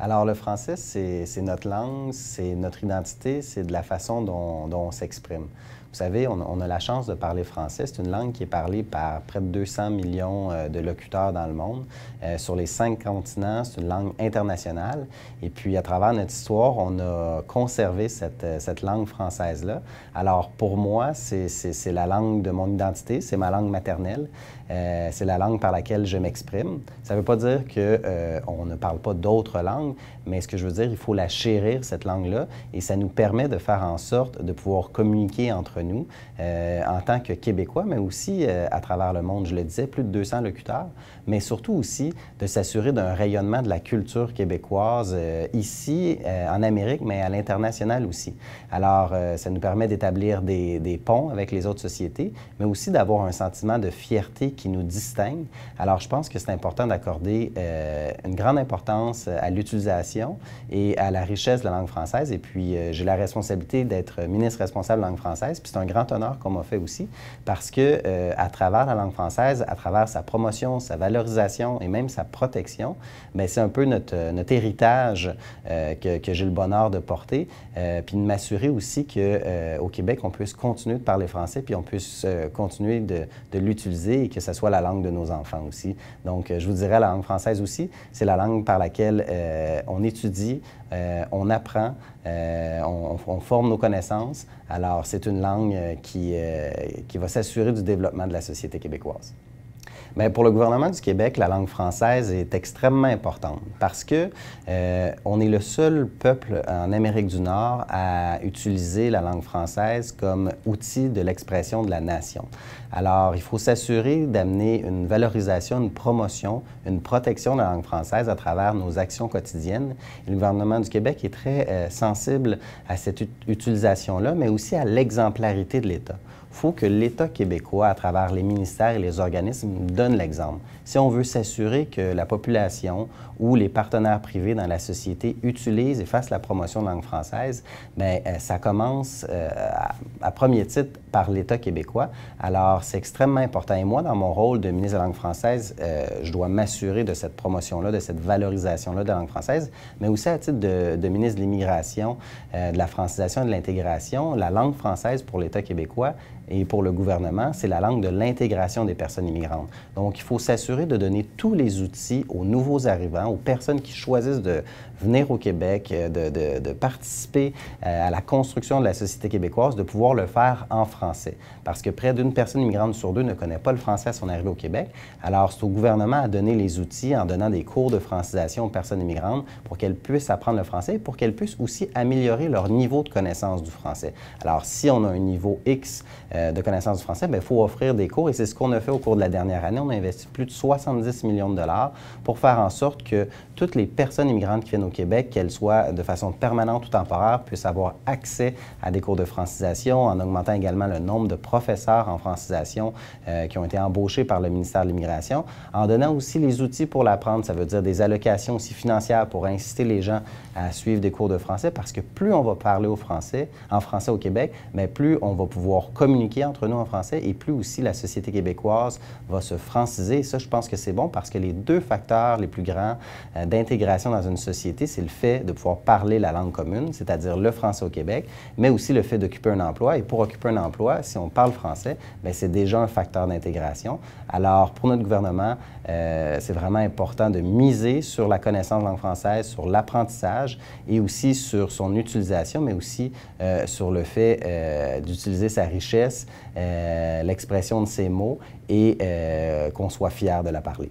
Alors, le français, c'est notre langue, c'est notre identité, c'est de la façon dont, dont on s'exprime. Vous savez, on, a la chance de parler français. C'est une langue qui est parlée par près de 200 millions euh, de locuteurs dans le monde. Euh, sur les cinq continents, c'est une langue internationale. Et puis, à travers notre histoire, on a conservé cette, euh, cette langue française-là. Alors, pour moi, c'est la langue de mon identité, c'est ma langue maternelle. c'est la langue par laquelle je m'exprime. Ça ne veut pas dire qu'on ne parle pas d'autres langues, mais ce que je veux dire, il faut la chérir, cette langue-là, et ça nous permet de faire en sorte de pouvoir communiquer entre nous euh, en tant que Québécois, mais aussi euh, à travers le monde. Je le disais, plus de 200 locuteurs, mais surtout aussi de s'assurer d'un rayonnement de la culture québécoise euh, ici, en Amérique, mais à l'international aussi. Alors, ça nous permet d'établir des, ponts avec les autres sociétés, mais aussi d'avoir un sentiment de fierté qui nous distingue. Alors, je pense que c'est important d'accorder une grande importance à l'utilisation et à la richesse de la langue française. Et puis, j'ai la responsabilité d'être ministre responsable de la langue française. Puis c'est un grand honneur qu'on m'a fait aussi, parce que euh, à travers la langue française, à travers sa promotion, sa valorisation et même sa protection, mais ben, c'est un peu notre, héritage euh, que, j'ai le bonheur de porter, euh, puis de m'assurer aussi que au Québec, on puisse continuer de parler français, puis on puisse continuer de, l'utiliser et que ça soit la langue de nos enfants aussi. Donc, je vous dirais la langue française aussi, c'est la langue par laquelle on étudie, on apprend, on, on forme nos connaissances. Alors, c'est une langue euh, euh, qui va s'assurer du développement de la société québécoise. Ben, pour le gouvernement du Québec, la langue française est extrêmement importante parce que euh, on est le seul peuple en Amérique du Nord à utiliser la langue française comme outil de l'expression de la nation. Alors, il faut s'assurer d'amener une valorisation, une promotion, une protection de la langue française à travers nos actions quotidiennes. le gouvernement du Québec est très euh, sensible à cette utilisation-là, mais aussi à l'exemplarité de l'État faut que l'État québécois, à travers les ministères et les organismes, donne l'exemple. Si on veut s'assurer que la population ou les partenaires privés dans la société utilisent et fassent la promotion de langue française, bien, euh, ça commence euh, à premier titre par l'État québécois. Alors, c'est extrêmement important. Et moi, dans mon rôle de ministre de la langue française, euh, je dois m'assurer de cette promotion-là, de cette valorisation-là de la langue française, mais aussi à titre de, ministre de l'Immigration, euh, de la francisation et de l'intégration, la langue française pour l'État québécois et pour le gouvernement, c'est la langue de l'intégration des personnes immigrantes. Donc, il faut s'assurer de donner tous les outils aux nouveaux arrivants, aux personnes qui choisissent de venir au Québec, euh, de, de participer à la construction de la société québécoise, de pouvoir le faire en français parce que près d'une personne immigrante sur deux ne connaît pas le français à son arrivée au Québec. Alors, c'est au gouvernement à donner les outils en donnant des cours de francisation aux personnes immigrantes pour qu'elles puissent apprendre le français et pour qu'elles puissent aussi améliorer leur niveau de connaissance du français. Alors, si on a un niveau X euh, de connaissance du français, il ben, faut offrir des cours et c'est ce qu'on a fait au cours de la dernière année. On a investi plus de 70 millions de dollars pour faire en sorte que toutes les personnes immigrantes qui viennent au Québec, qu'elles soient de façon permanente ou temporaire, puissent avoir accès à des cours de francisation en augmentant également le le nombre de professeurs en francisation euh, qui ont été embauchés par le ministère de l'Immigration, en donnant aussi les outils pour l'apprendre, ça veut dire des allocations aussi financières pour inciter les gens à suivre des cours de français, parce que plus on va parler au français, en français au Québec, mais plus on va pouvoir communiquer entre nous en français et plus aussi la société québécoise va se franciser. ça, je pense que c'est bon parce que les deux facteurs les plus grands euh, d'intégration dans une société, c'est le fait de pouvoir parler la langue commune, c'est-à-dire le français au Québec, mais aussi le fait d'occuper un emploi. Et pour occuper un emploi, si on parle français, ben, c'est déjà un facteur d'intégration. Alors, pour notre gouvernement, euh, c'est vraiment important de miser sur la connaissance de langue française, sur l'apprentissage et aussi sur son utilisation, mais aussi euh, sur le fait euh, d'utiliser sa richesse, l'expression de ses mots et qu'on soit fier de la parler.